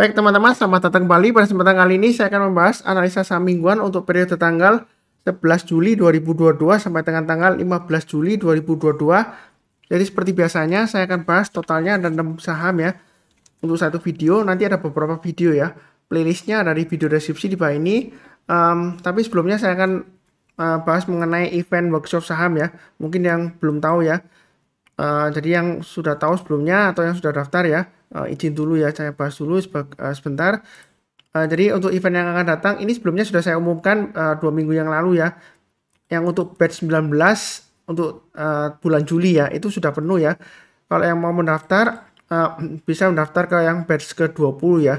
Baik teman-teman, selamat datang kembali. Pada kesempatan kali ini saya akan membahas analisa saham mingguan untuk periode tanggal 11 Juli 2022 sampai dengan tanggal 15 Juli 2022. Jadi seperti biasanya saya akan bahas totalnya ada 6 saham ya. Untuk satu video, nanti ada beberapa video ya. Playlistnya dari video deskripsi di bawah ini. Um, tapi sebelumnya saya akan uh, bahas mengenai event workshop saham ya. Mungkin yang belum tahu ya. Uh, jadi yang sudah tahu sebelumnya atau yang sudah daftar ya uh, izin dulu ya saya bahas dulu uh, sebentar uh, jadi untuk event yang akan datang ini sebelumnya sudah saya umumkan uh, dua minggu yang lalu ya yang untuk batch 19 untuk uh, bulan Juli ya itu sudah penuh ya kalau yang mau mendaftar uh, bisa mendaftar ke yang batch ke-20 ya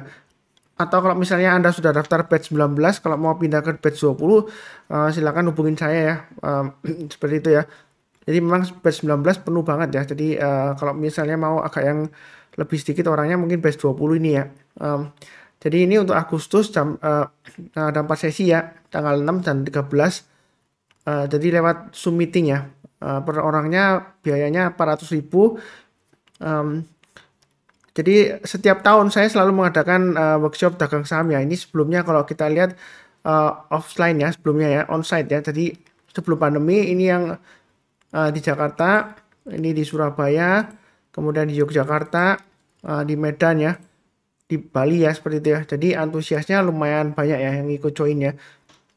atau kalau misalnya Anda sudah daftar batch 19 kalau mau pindah ke batch 20 uh, silakan hubungin saya ya uh, seperti itu ya jadi memang batch 19 penuh banget ya jadi uh, kalau misalnya mau agak yang lebih sedikit orangnya mungkin batch 20 ini ya. Um, jadi ini untuk Agustus jam uh, ada 4 sesi ya, tanggal 6 dan 13. Uh, eh, jadi lewat Zoom meeting ya. Uh, per orangnya biayanya 400.000. Um, jadi setiap tahun saya selalu mengadakan uh, workshop dagang saham ya. Ini sebelumnya kalau kita lihat uh, offline ya sebelumnya ya, onsite ya. Jadi sebelum pandemi ini yang uh, di Jakarta, ini di Surabaya, kemudian di Yogyakarta, uh, di Medan ya, di Bali ya seperti itu ya. Jadi antusiasnya lumayan banyak ya yang ikut join ya.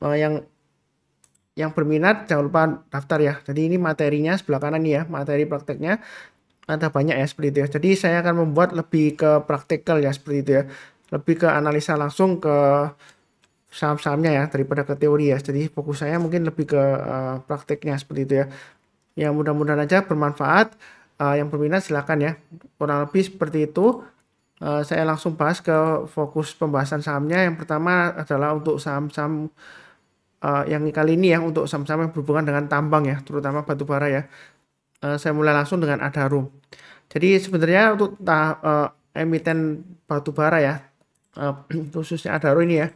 Uh, yang yang berminat jangan lupa daftar ya. Jadi ini materinya sebelah kanan nih ya, materi prakteknya ada banyak ya seperti itu ya. Jadi saya akan membuat lebih ke praktikal ya seperti itu ya. Lebih ke analisa langsung ke saham-sahamnya ya daripada ke teori ya. Jadi fokus saya mungkin lebih ke uh, eh, prakteknya seperti itu ya. Ya mudah-mudahan aja bermanfaat uh, yang berminat silahkan ya kurang lebih seperti itu uh, saya langsung bahas ke fokus pembahasan sahamnya yang pertama adalah untuk saham-saham uh, yang kali ini ya untuk saham-saham yang berhubungan dengan tambang ya terutama batubara ya uh, saya mulai langsung dengan Adaro. jadi sebenarnya untuk ta, uh, emiten batubara ya uh, khususnya Adaro ini ya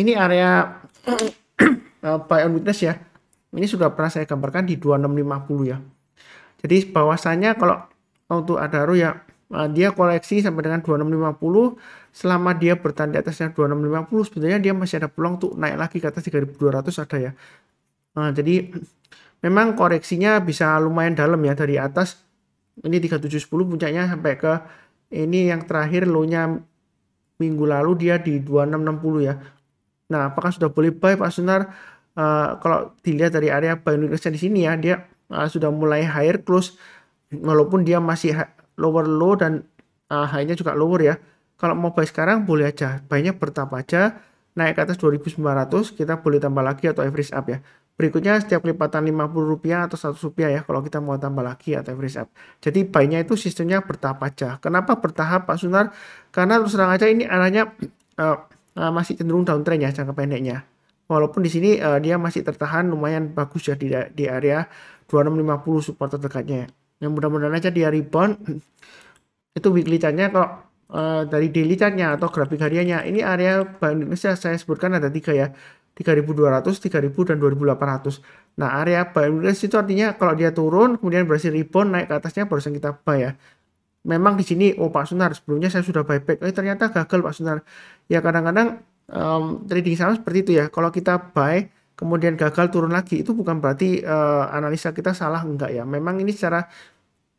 ini area uh, buy on witness ya ini sudah pernah saya gambarkan di 2650 ya jadi bahwasanya kalau untuk Adaro ya eh, dia koleksi sampai dengan 2650 selama dia bertahan di atasnya 2650 sebenarnya dia masih ada peluang untuk naik lagi ke atas 3200 ada ya nah, jadi memang koreksinya bisa lumayan dalam ya dari atas ini 3710 puncaknya sampai ke ini yang terakhir low-nya minggu lalu dia di 2660 ya nah apakah sudah boleh buy Pak Sunar uh, kalau dilihat dari area buy di sini ya dia uh, sudah mulai higher close walaupun dia masih lower low dan uh, high-nya juga lower ya. Kalau mau buy sekarang boleh aja, banyak bertahap aja naik ke atas 2900 kita boleh tambah lagi atau average up ya. Berikutnya setiap lipatan 50 rupiah atau 100 rupiah ya kalau kita mau tambah lagi atau average up. Jadi buy-nya itu sistemnya bertahap aja. Kenapa bertahap Pak Sunar? Karena terus terang aja ini arahnya uh, uh, masih cenderung downtrend ya jangka pendeknya. Walaupun di sini uh, dia masih tertahan lumayan bagus ya di, di area 2650 support terdekatnya. Yang mudah-mudahan aja dia rebound. Itu weekly chartnya kalau uh, eh, dari daily chartnya atau grafik hariannya. Ini area Bank Indonesia saya sebutkan ada tiga ya. 3200, 3000 dan 2800. Nah, area buy Indonesia itu artinya kalau dia turun kemudian berhasil rebound naik ke atasnya barusan kita buy ya. Memang di sini oh Pak Sunar sebelumnya saya sudah buyback. Eh ternyata gagal Pak Sunar. Ya kadang-kadang um, trading saham seperti itu ya. Kalau kita buy kemudian gagal turun lagi itu bukan berarti uh, analisa kita salah enggak ya. Memang ini secara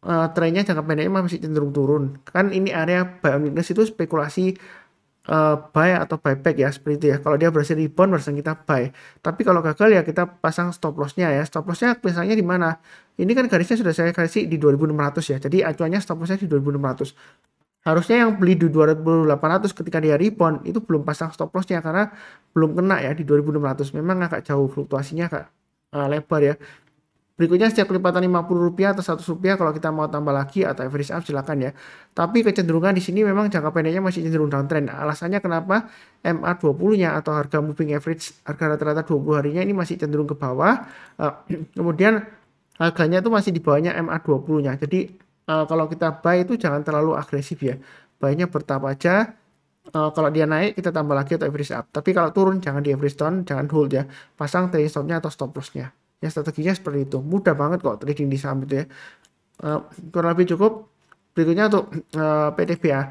uh, trennya jangka pendeknya masih cenderung turun. Kan ini area buy on weakness itu spekulasi uh, buy atau buyback ya seperti itu ya. Kalau dia berhasil rebound barusan kita buy. Tapi kalau gagal ya kita pasang stop lossnya ya. Stop lossnya biasanya di mana? Ini kan garisnya sudah saya kasih di 2600 ya. Jadi acuannya stop lossnya di 2600 harusnya yang beli di 2800 ketika dia rebound itu belum pasang stop lossnya karena belum kena ya di 2600 memang agak jauh fluktuasinya agak uh, lebar ya berikutnya setiap kelipatan 50 rupiah atau 100 rupiah kalau kita mau tambah lagi atau average up silakan ya tapi kecenderungan di sini memang jangka pendeknya masih cenderung downtrend alasannya kenapa MA20 nya atau harga moving average harga rata-rata 20 harinya ini masih cenderung ke bawah uh, kemudian harganya itu masih di bawahnya MA20 nya jadi uh, kalau kita buy itu jangan terlalu agresif ya. Buynya bertahap aja. Uh, kalau dia naik kita tambah lagi atau average up. Tapi kalau turun jangan di average down, jangan hold ya. Pasang trading stopnya atau stop loss-nya. Ya strateginya seperti itu. Mudah banget kok trading di saham itu ya. Uh, kurang lebih cukup. Berikutnya untuk uh, PTBA.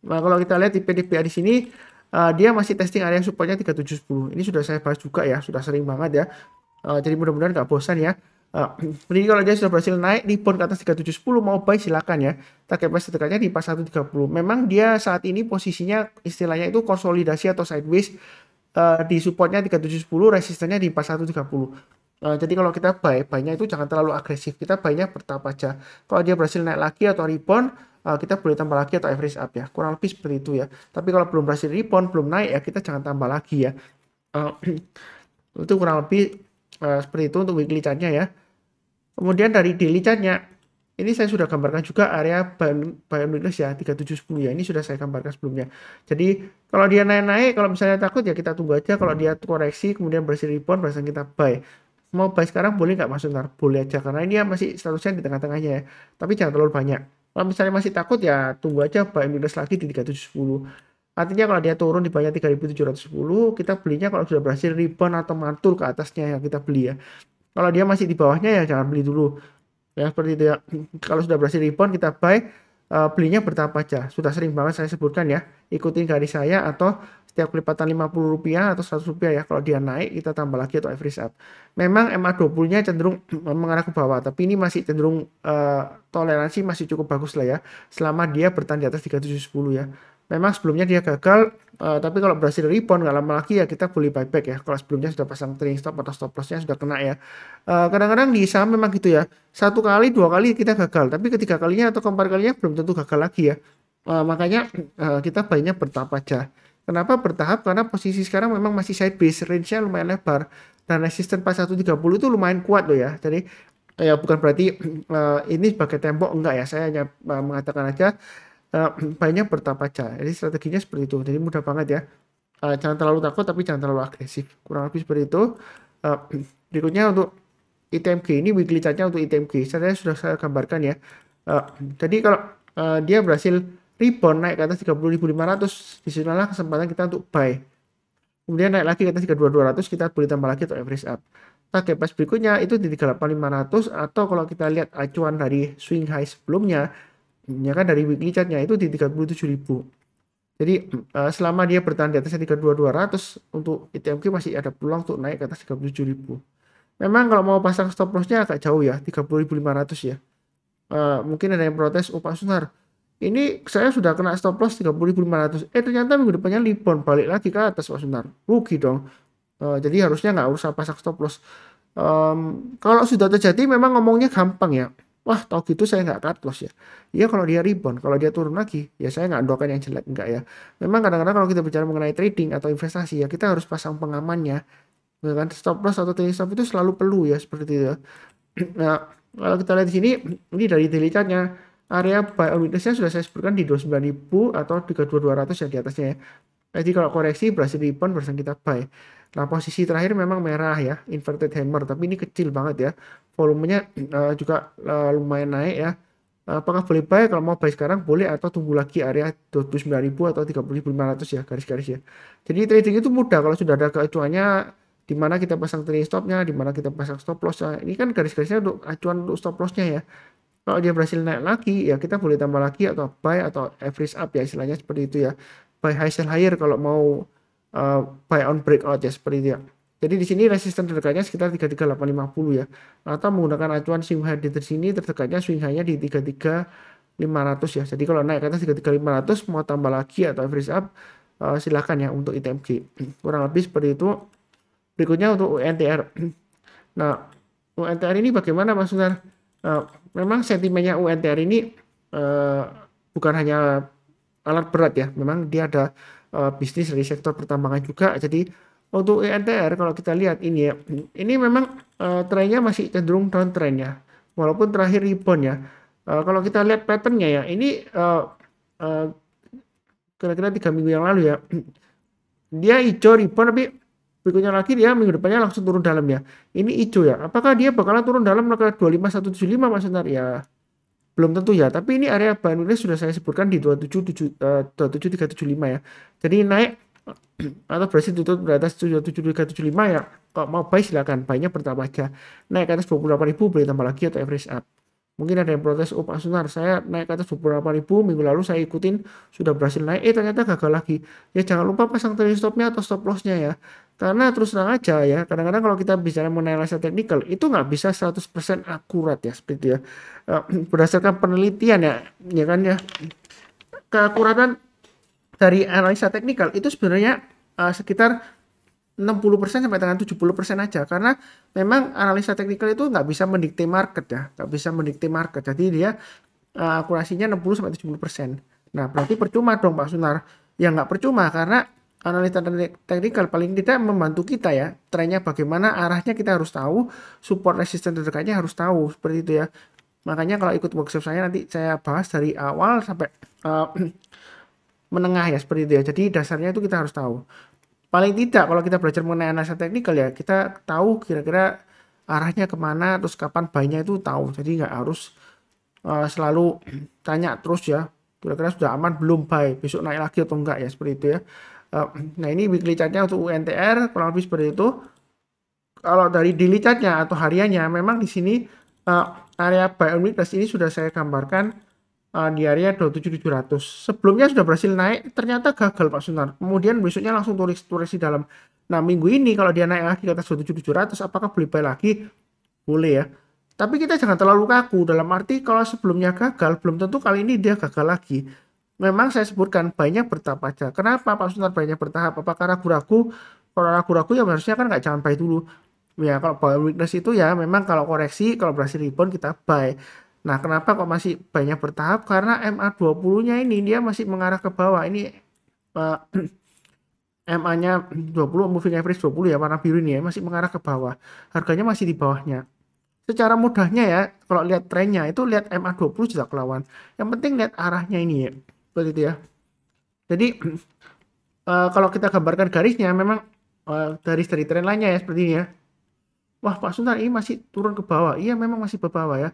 Nah, kalau kita lihat di PTBA di sini uh, dia masih testing area supportnya 3710. Ini sudah saya bahas juga ya, sudah sering banget ya. Uh, jadi mudah-mudahan nggak bosan ya. Nah, jadi kalau dia sudah berhasil naik di pon ke atas 3710 mau buy silakan ya. Target price terdekatnya di 4130. Memang dia saat ini posisinya istilahnya itu konsolidasi atau sideways uh, di supportnya 3710, resistennya di 4130. Uh, eh, jadi kalau kita buy, buy-nya itu jangan terlalu agresif. Kita buy-nya bertahap aja. Kalau dia berhasil naik lagi atau rebound, uh, kita boleh tambah lagi atau average up ya. Kurang lebih seperti itu ya. Tapi kalau belum berhasil rebound, belum naik ya kita jangan tambah lagi ya. Uh, itu kurang lebih Nah, seperti itu untuk weekly chartnya ya. Kemudian dari daily chartnya, ini saya sudah gambarkan juga area weakness ya 3710 ya ini sudah saya gambarkan sebelumnya jadi kalau dia naik-naik kalau misalnya takut ya kita tunggu aja kalau dia koreksi kemudian berhasil rebound barusan kita buy mau buy sekarang boleh nggak masuk ntar boleh aja karena ini ya masih statusnya di tengah-tengahnya ya tapi jangan terlalu banyak kalau misalnya masih takut ya tunggu aja weakness lagi di 3710 Artinya kalau dia turun di banyak 3.710, kita belinya kalau sudah berhasil rebound atau mantul ke atasnya yang kita beli ya. Kalau dia masih di bawahnya ya jangan beli dulu. Ya seperti itu ya. Kalau sudah berhasil rebound kita buy, uh, belinya bertahap aja. Sudah sering banget saya sebutkan ya. Ikutin garis saya atau setiap kelipatan rp rupiah atau rp rupiah ya. Kalau dia naik kita tambah lagi atau every up. Memang MA20-nya cenderung mengarah ke bawah. Tapi ini masih cenderung uh, toleransi masih cukup bagus lah ya. Selama dia bertahan di atas 3710 ya Memang sebelumnya dia gagal, uh, tapi kalau berhasil rebound nggak lama lagi ya kita boleh buyback ya. Kalau sebelumnya sudah pasang trailing stop atau stop lossnya sudah kena ya. Eh, kadang-kadang uh, di saham memang gitu ya. Satu kali, dua kali kita gagal, tapi ketiga kalinya atau keempat kalinya belum tentu gagal lagi ya. Uh, makanya uh, kita banyak bertahap aja. Kenapa bertahap? Karena posisi sekarang memang masih sideways, range-nya lumayan lebar. Dan resisten pas 130 itu lumayan kuat loh ya. Jadi ya bukan berarti uh, ini sebagai tembok enggak ya. Saya hanya uh, mengatakan aja Eh, banyak bertapa aja, Jadi strateginya seperti itu. Jadi mudah banget ya. Eh, jangan terlalu takut tapi jangan terlalu agresif. Kurang lebih seperti itu. Eh, berikutnya untuk ITMG ini weekly chartnya untuk ITMG. Saya sudah saya gambarkan ya. jadi kalau dia berhasil rebound naik ke atas 30.500 sinilah kesempatan kita untuk buy kemudian naik lagi ke atas 32200 kita boleh tambah lagi untuk average up target price berikutnya itu di 38500 atau kalau kita lihat acuan dari swing high sebelumnya ya kan dari weekly chartnya itu di 37.000 jadi uh, selama dia bertahan di atasnya 32.200 untuk ITMQ masih ada peluang untuk naik ke atas 37.000 memang kalau mau pasang stop lossnya agak jauh ya 30.500 ya uh, mungkin ada yang protes oh Pak Sunar ini saya sudah kena stop loss 30.500 eh ternyata minggu depannya libon balik lagi ke atas Pak Sunar rugi dong uh, jadi harusnya nggak usah pasang stop loss um, kalau sudah terjadi memang ngomongnya gampang ya wah tau gitu saya nggak cut loss ya Iya kalau dia rebound kalau dia turun lagi ya saya nggak doakan yang jelek enggak ya memang kadang-kadang kalau kita bicara mengenai trading atau investasi ya kita harus pasang pengamannya ya kan stop loss atau trading stop itu selalu perlu ya seperti itu ya. nah kalau kita lihat di sini ini dari daily area buy on sudah saya sebutkan di 29.000 atau 32.200 ya di atasnya ya jadi kalau koreksi berhasil rebound barusan kita buy. Nah posisi terakhir memang merah ya, inverted hammer, tapi ini kecil banget ya. Volumenya uh, juga uh, lumayan naik ya. Apakah boleh buy? Kalau mau buy sekarang boleh atau tunggu lagi area 29.000 atau 30.500 ya garis-garis ya. Jadi trading itu mudah kalau sudah ada keacuannya di mana kita pasang trading stopnya, di mana kita pasang stop loss. Nah, ini kan garis-garisnya untuk acuan untuk stop lossnya ya. Kalau dia berhasil naik lagi, ya kita boleh tambah lagi atau buy atau average up ya istilahnya seperti itu ya buy high sell higher kalau mau uh, buy on breakout ya seperti itu ya. Jadi di sini resisten terdekatnya sekitar 33850 ya. Atau menggunakan acuan swing high di sini terdekatnya swing high-nya di 33500 ya. Jadi kalau naik ke atas 33500 mau tambah lagi atau freeze up uh, eh, silahkan ya untuk ITMG. Kurang lebih seperti itu. Berikutnya untuk UNTR. Nah, UNTR ini bagaimana maksudnya? Nah, memang sentimennya UNTR ini uh, bukan hanya alat berat ya. Memang dia ada uh, bisnis dari sektor pertambangan juga. Jadi untuk ENTR kalau kita lihat ini ya, ini memang uh, trennya masih cenderung downtrend ya. Walaupun terakhir rebound ya. Uh, kalau kita lihat patternnya ya, ini uh, uh, kira-kira tiga minggu yang lalu ya, dia hijau rebound tapi berikutnya lagi dia minggu depannya langsung turun dalam ya. Ini hijau ya. Apakah dia bakalan turun dalam ke 25175 Mas Senar ya? belum tentu ya tapi ini area bandwidth ini sudah saya sebutkan di 277 uh, 27375 ya jadi naik atau berhasil tutup di atas 77375 ya kalau mau buy silakan buynya pertama aja naik ke atas 28.000 beli tambah lagi atau average up Mungkin ada yang protes, oh Pak Sunar, saya naik ke atas beberapa ribu, minggu lalu saya ikutin, sudah berhasil naik, eh ternyata gagal lagi. Ya jangan lupa pasang trailing stopnya atau stop lossnya ya. Karena terus terang aja ya, kadang-kadang kalau kita bicara mengenai analisa teknikal, itu nggak bisa 100% akurat ya, seperti ya. Eh, berdasarkan penelitian ya, ya kan ya. Keakuratan dari analisa teknikal itu sebenarnya uh, sekitar 60% sampai dengan 70% aja karena memang analisa teknikal itu nggak bisa mendikte market ya nggak bisa mendikte market jadi dia uh, akurasinya 60 sampai 70% nah berarti percuma dong Pak Sunar ya nggak percuma karena analisa teknikal paling tidak membantu kita ya trennya bagaimana arahnya kita harus tahu support resisten terdekatnya harus tahu seperti itu ya makanya kalau ikut workshop saya nanti saya bahas dari awal sampai uh, menengah ya seperti itu ya jadi dasarnya itu kita harus tahu paling tidak kalau kita belajar mengenai analisa teknikal ya kita tahu kira-kira arahnya kemana terus kapan banyak itu tahu jadi nggak harus uh, selalu tanya terus ya kira-kira sudah aman belum buy besok naik lagi atau enggak ya seperti itu ya uh, nah ini weekly chartnya untuk UNTR kurang lebih seperti itu kalau dari daily chartnya atau hariannya memang di sini uh, area buy on weakness ini sudah saya gambarkan uh, di area 27700. Sebelumnya sudah berhasil naik, ternyata gagal Pak Sunar. Kemudian besoknya langsung turis turis di dalam. Nah, minggu ini kalau dia naik lagi ke atas 27700 apakah beli buy lagi? Boleh ya. Tapi kita jangan terlalu kaku dalam arti kalau sebelumnya gagal belum tentu kali ini dia gagal lagi. Memang saya sebutkan banyak bertahap aja. Kenapa Pak Sunar banyak bertahap? Apakah ragu-ragu? Kalau ragu-ragu ya harusnya kan nggak jangan buy dulu. Ya kalau buy weakness itu ya memang kalau koreksi, kalau berhasil rebound kita buy. Nah, kenapa kok masih banyak bertahap? Karena MA20-nya ini dia masih mengarah ke bawah. Ini uh, MA-nya 20, moving average 20 ya, warna biru ini ya, masih mengarah ke bawah. Harganya masih di bawahnya. Secara mudahnya ya, kalau lihat trennya itu lihat MA20 juga kelawan. Yang penting lihat arahnya ini ya. Seperti itu ya. Jadi, uh, kalau kita gambarkan garisnya, memang uh, dari tren lainnya ya, seperti ini ya. Wah, Pak sunar ini masih turun ke bawah. Iya, memang masih ke bawah ya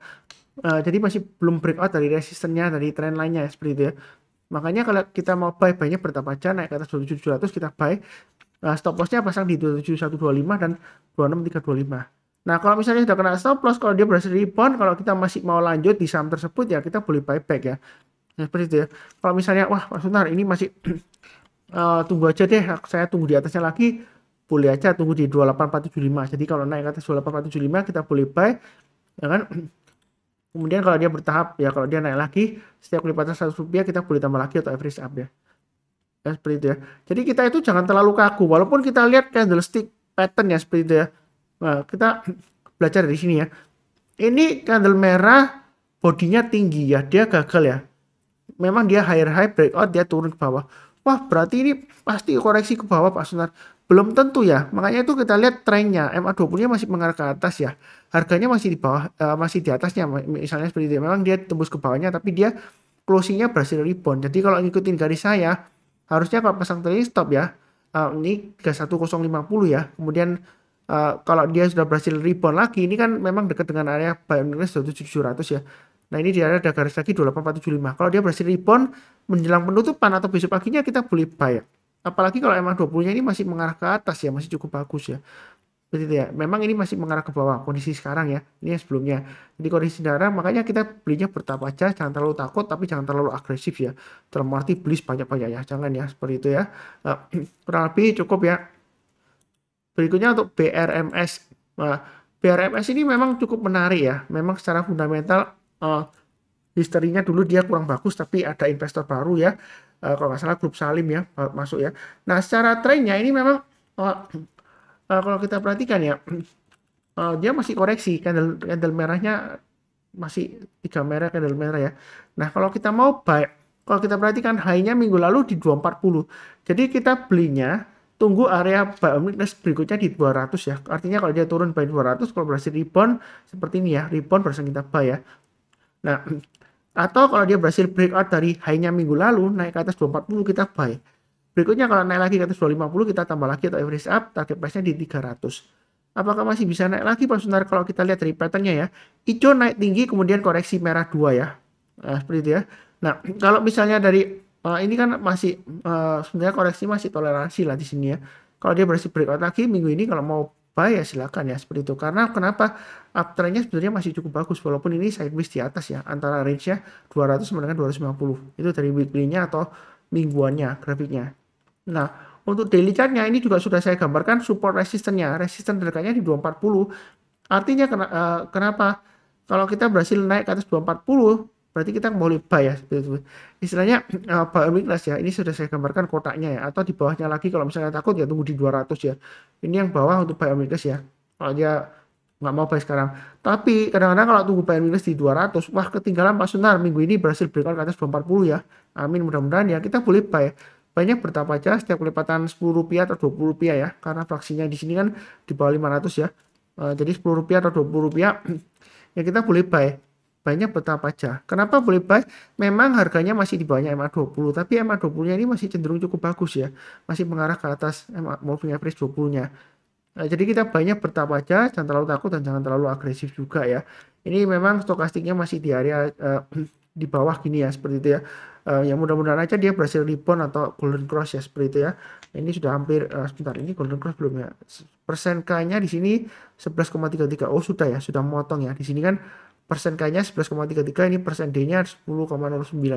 uh, jadi masih belum breakout dari resistennya dari trend lainnya ya, seperti itu ya makanya kalau kita mau buy banyak bertambah aja naik ke atas 27.700 kita buy uh, stop lossnya pasang di 27125 dan 26325 Nah, kalau misalnya sudah kena stop loss, kalau dia berhasil rebound, kalau kita masih mau lanjut di saham tersebut, ya kita boleh buy back ya. Nah, seperti itu ya. Kalau misalnya, wah, pak Sunar, ini masih uh, tunggu aja deh, saya tunggu di atasnya lagi, boleh aja tunggu di 28475. Jadi kalau naik ke atas 28475, kita boleh buy, ya kan? Kemudian kalau dia bertahap ya kalau dia naik lagi setiap kelipatan 100 rupiah kita boleh tambah lagi atau average up ya. Ya seperti itu ya. Jadi kita itu jangan terlalu kaku walaupun kita lihat candlestick pattern ya seperti itu ya. Nah, kita belajar di sini ya. Ini candle merah bodinya tinggi ya, dia gagal ya. Memang dia higher high breakout dia turun ke bawah wah berarti ini pasti koreksi ke bawah Pak Sunar. Belum tentu ya, makanya itu kita lihat trennya MA20-nya masih mengarah ke atas ya. Harganya masih di bawah, uh, masih di atasnya misalnya seperti itu. Memang dia tembus ke bawahnya tapi dia closingnya berhasil rebound. Jadi kalau ngikutin garis saya, harusnya kalau pasang trailing stop ya, uh, ini 31050 ya. Kemudian uh, kalau dia sudah berhasil rebound lagi, ini kan memang dekat dengan area buy range 2700 ya. Nah ini di area ada garis lagi 28475. Kalau dia berhasil rebound, menjelang penutupan atau besok paginya kita boleh buy. Apalagi kalau emang 20-nya ini masih mengarah ke atas ya, masih cukup bagus ya. Begitu ya. Memang ini masih mengarah ke bawah kondisi sekarang ya. Ini yang sebelumnya. Jadi kondisi sekarang makanya kita belinya bertahap aja, jangan terlalu takut tapi jangan terlalu agresif ya. Dalam arti beli sebanyak banyak ya, jangan ya seperti itu ya. Nah, kurang lebih cukup ya. Berikutnya untuk BRMS. Nah, BRMS ini memang cukup menarik ya. Memang secara fundamental uh, historinya dulu dia kurang bagus, tapi ada investor baru ya, uh, kalau nggak salah grup Salim ya eh, masuk ya. Nah secara trennya ini memang uh, kalau kita perhatikan ya, uh, dia masih koreksi candle candle merahnya masih tiga merah candle merah ya. Nah kalau kita mau buy, kalau kita perhatikan high-nya minggu lalu di 240. Jadi kita belinya tunggu area buy weakness berikutnya di 200 ya. Artinya kalau dia turun by 200 kalau berhasil rebound seperti ini ya, rebound barusan kita buy ya. Nah, Atau kalau dia berhasil breakout dari high-nya minggu lalu, naik ke atas 240 kita buy. Berikutnya kalau naik lagi ke atas 250 kita tambah lagi atau average up, target price-nya di 300. Apakah masih bisa naik lagi Pak Sunar kalau kita lihat dari pattern-nya ya. Hijau naik tinggi kemudian koreksi merah 2 ya. Nah, seperti itu ya. Nah, kalau misalnya dari uh, ini kan masih uh, sebenarnya koreksi masih toleransi lah di sini ya. Kalau dia berhasil breakout lagi minggu ini kalau mau buy ya silakan ya seperti itu. Karena kenapa uptrendnya sebenarnya masih cukup bagus walaupun ini sideways di atas ya antara range-nya 200 sampai dengan 250. Itu dari weekly-nya atau mingguannya grafiknya. Nah, untuk daily chart nya ini juga sudah saya gambarkan support resistennya resisten dekatnya di 240 artinya puluh artinya eh, kenapa kalau kita berhasil naik ke atas 240 berarti kita mau buy ya istilahnya uh, buy weakness ya ini sudah saya gambarkan kotaknya ya atau di bawahnya lagi kalau misalnya takut ya tunggu di 200 ya ini yang bawah untuk buy weakness ya kalau dia nggak mau buy sekarang tapi kadang-kadang kalau tunggu buy weakness di 200 wah ketinggalan Pak Sunar minggu ini berhasil berikan ke atas 240 ya amin mudah-mudahan ya kita boleh buy ya. banyak bertapa aja setiap kelipatan 10 rupiah atau 20 rupiah ya karena fraksinya di sini kan di bawah 500 ya uh, jadi 10 rupiah atau 20 rupiah ya kita boleh buy banyak betapa aja. Kenapa boleh buy? Memang harganya masih di bawahnya MA 20, tapi MA 20-nya ini masih cenderung cukup bagus ya. Masih mengarah ke atas MA moving average 20-nya. Nah, jadi kita banyak bertahap aja, jangan terlalu takut dan jangan terlalu agresif juga ya. Ini memang stokastiknya masih di area uh, di bawah gini ya, seperti itu ya. Uh, ya mudah-mudahan aja dia berhasil rebound atau golden cross ya, seperti itu ya. Ini sudah hampir, uh, sebentar, ini golden cross belum ya. Persen K-nya di sini 11,33. Oh sudah ya, sudah motong ya. Di sini kan persen K-nya 11,33 ini persen D-nya 10,09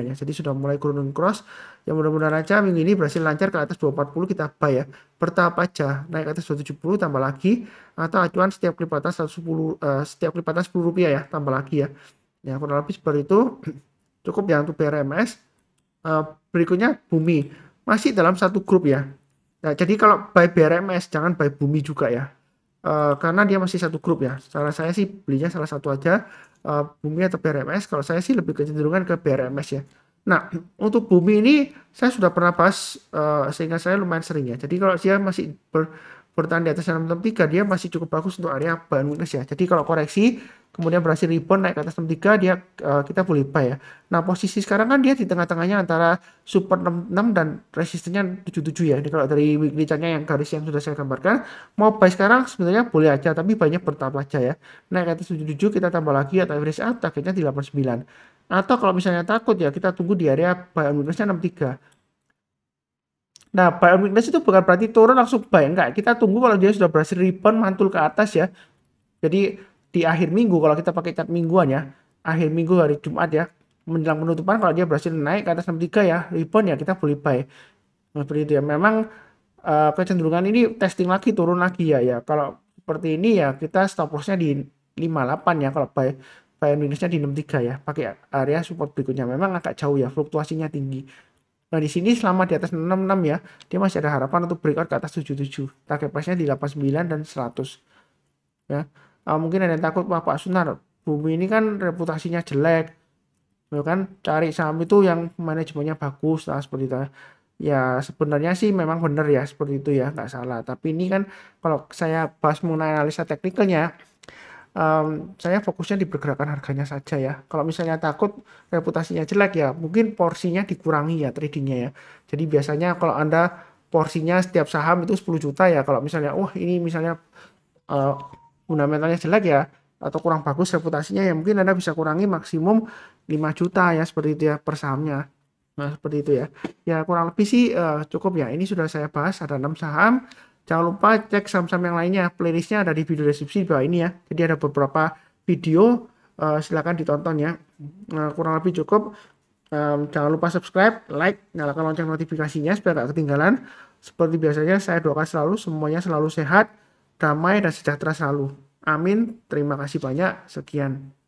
ya. Jadi sudah mulai turun cross. Yang mudah-mudahan aja minggu ini berhasil lancar ke atas 240 kita buy ya. Bertahap aja naik ke atas 270 tambah lagi atau acuan setiap lipatan 110 uh, eh, setiap lipatan 10 rupiah ya tambah lagi ya. Ya kurang lebih seperti itu. Cukup ya untuk BRMS. Uh, eh, berikutnya Bumi masih dalam satu grup ya. Nah, jadi kalau buy BRMS jangan buy Bumi juga ya uh, karena dia masih satu grup ya. Salah saya sih belinya salah satu aja uh, Bumi atau BRMS. Kalau saya sih lebih kecenderungan ke BRMS ya. Nah, untuk Bumi ini saya sudah pernah pas uh, eh, sehingga saya lumayan sering ya. Jadi kalau dia masih ber, bertahan di atas 663 dia masih cukup bagus untuk area bangunnya ya. Jadi kalau koreksi kemudian berhasil rebound naik ke atas 63 dia uh, kita boleh buy ya. Nah, posisi sekarang kan dia di tengah-tengahnya antara support 66 dan resistennya 77 ya. Jadi kalau dari weekly chart yang garis yang sudah saya gambarkan, mau buy sekarang sebenarnya boleh aja tapi banyak bertahap aja ya. Naik ke atas 77 kita tambah lagi atau average up targetnya di 89. Atau kalau misalnya takut ya kita tunggu di area buy on weakness-nya 63. Nah, buy on weakness itu bukan berarti turun langsung buy, enggak. Kita tunggu kalau dia sudah berhasil rebound mantul ke atas ya. Jadi di akhir minggu kalau kita pakai cat mingguan ya hmm. akhir minggu hari Jumat ya menjelang penutupan kalau dia berhasil naik ke atas 63 ya rebound ya kita boleh buy seperti itu ya memang uh, kecenderungan ini testing lagi turun lagi ya ya kalau seperti ini ya kita stop lossnya di 58 ya kalau buy buy minusnya di 63 ya pakai area support berikutnya memang agak jauh ya fluktuasinya tinggi Nah di sini selama di atas 66 ya, dia masih ada harapan untuk breakout ke atas 77. Target price-nya di 89 dan 100. Ya uh, mungkin ada yang takut wah Pak Sunar bumi ini kan reputasinya jelek ya kan cari saham itu yang manajemennya bagus lah seperti itu ya sebenarnya sih memang benar ya seperti itu ya nggak salah tapi ini kan kalau saya bahas mengenai analisa teknikalnya um, saya fokusnya di pergerakan harganya saja ya kalau misalnya takut reputasinya jelek ya mungkin porsinya dikurangi ya tradingnya ya jadi biasanya kalau anda porsinya setiap saham itu 10 juta ya kalau misalnya wah oh, ini misalnya uh, fundamentalnya jelek ya atau kurang bagus reputasinya ya mungkin Anda bisa kurangi maksimum 5 juta ya seperti itu ya per sahamnya. Nah, seperti itu ya. Ya kurang lebih sih uh, cukup ya. Ini sudah saya bahas ada 6 saham. Jangan lupa cek saham-saham yang lainnya. Playlistnya ada di video deskripsi di bawah ini ya. Jadi ada beberapa video uh, eh, silahkan ditonton ya. Uh, kurang lebih cukup. Um, jangan lupa subscribe, like, nyalakan lonceng notifikasinya supaya tidak ketinggalan. Seperti biasanya saya doakan selalu semuanya selalu sehat, damai dan sejahtera selalu. Amin. Terima kasih banyak. Sekian.